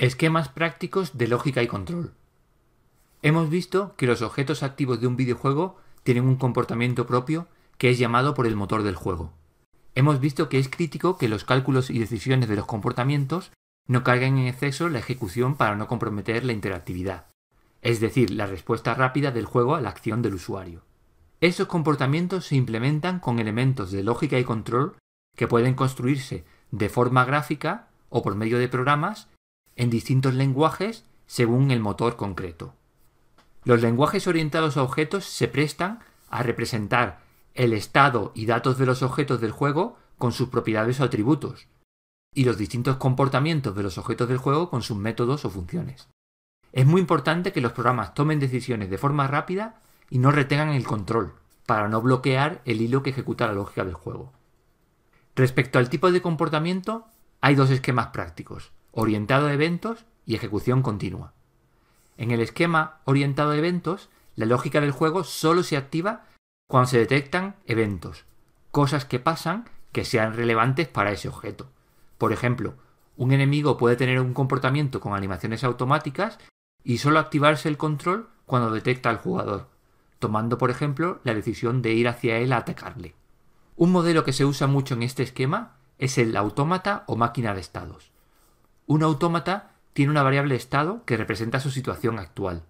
Esquemas prácticos de lógica y control. Hemos visto que los objetos activos de un videojuego tienen un comportamiento propio que es llamado por el motor del juego. Hemos visto que es crítico que los cálculos y decisiones de los comportamientos no carguen en exceso la ejecución para no comprometer la interactividad, es decir, la respuesta rápida del juego a la acción del usuario. Esos comportamientos se implementan con elementos de lógica y control que pueden construirse de forma gráfica o por medio de programas en distintos lenguajes según el motor concreto. Los lenguajes orientados a objetos se prestan a representar el estado y datos de los objetos del juego con sus propiedades o atributos, y los distintos comportamientos de los objetos del juego con sus métodos o funciones. Es muy importante que los programas tomen decisiones de forma rápida y no retengan el control, para no bloquear el hilo que ejecuta la lógica del juego. Respecto al tipo de comportamiento, hay dos esquemas prácticos, orientado a eventos y ejecución continua. En el esquema orientado a eventos, la lógica del juego solo se activa cuando se detectan eventos, cosas que pasan que sean relevantes para ese objeto. Por ejemplo, un enemigo puede tener un comportamiento con animaciones automáticas y solo activarse el control cuando detecta al jugador, tomando por ejemplo la decisión de ir hacia él a atacarle. Un modelo que se usa mucho en este esquema es el autómata o máquina de estados. Un autómata tiene una variable estado que representa su situación actual.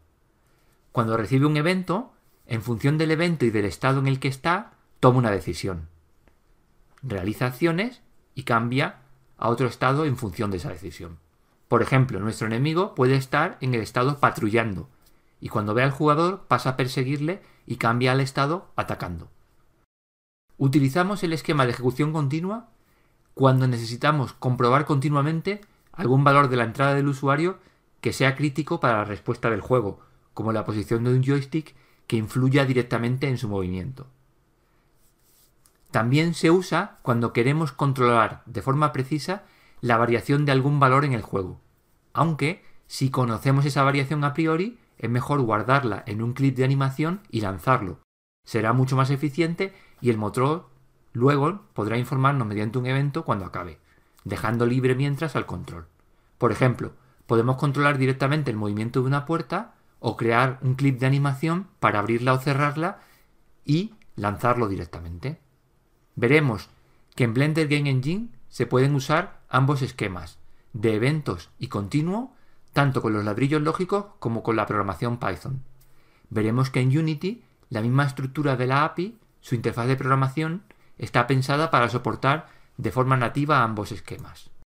Cuando recibe un evento, en función del evento y del estado en el que está, toma una decisión. Realiza acciones y cambia a otro estado en función de esa decisión. Por ejemplo, nuestro enemigo puede estar en el estado patrullando y cuando ve al jugador pasa a perseguirle y cambia al estado atacando. Utilizamos el esquema de ejecución continua cuando necesitamos comprobar continuamente algún valor de la entrada del usuario que sea crítico para la respuesta del juego, como la posición de un joystick que influya directamente en su movimiento. También se usa cuando queremos controlar de forma precisa la variación de algún valor en el juego, aunque si conocemos esa variación a priori, es mejor guardarla en un clip de animación y lanzarlo. Será mucho más eficiente y el motor luego podrá informarnos mediante un evento cuando acabe dejando libre mientras al control. Por ejemplo, podemos controlar directamente el movimiento de una puerta o crear un clip de animación para abrirla o cerrarla y lanzarlo directamente. Veremos que en Blender Game Engine se pueden usar ambos esquemas, de eventos y continuo, tanto con los ladrillos lógicos como con la programación Python. Veremos que en Unity la misma estructura de la API, su interfaz de programación, está pensada para soportar de forma nativa a ambos esquemas.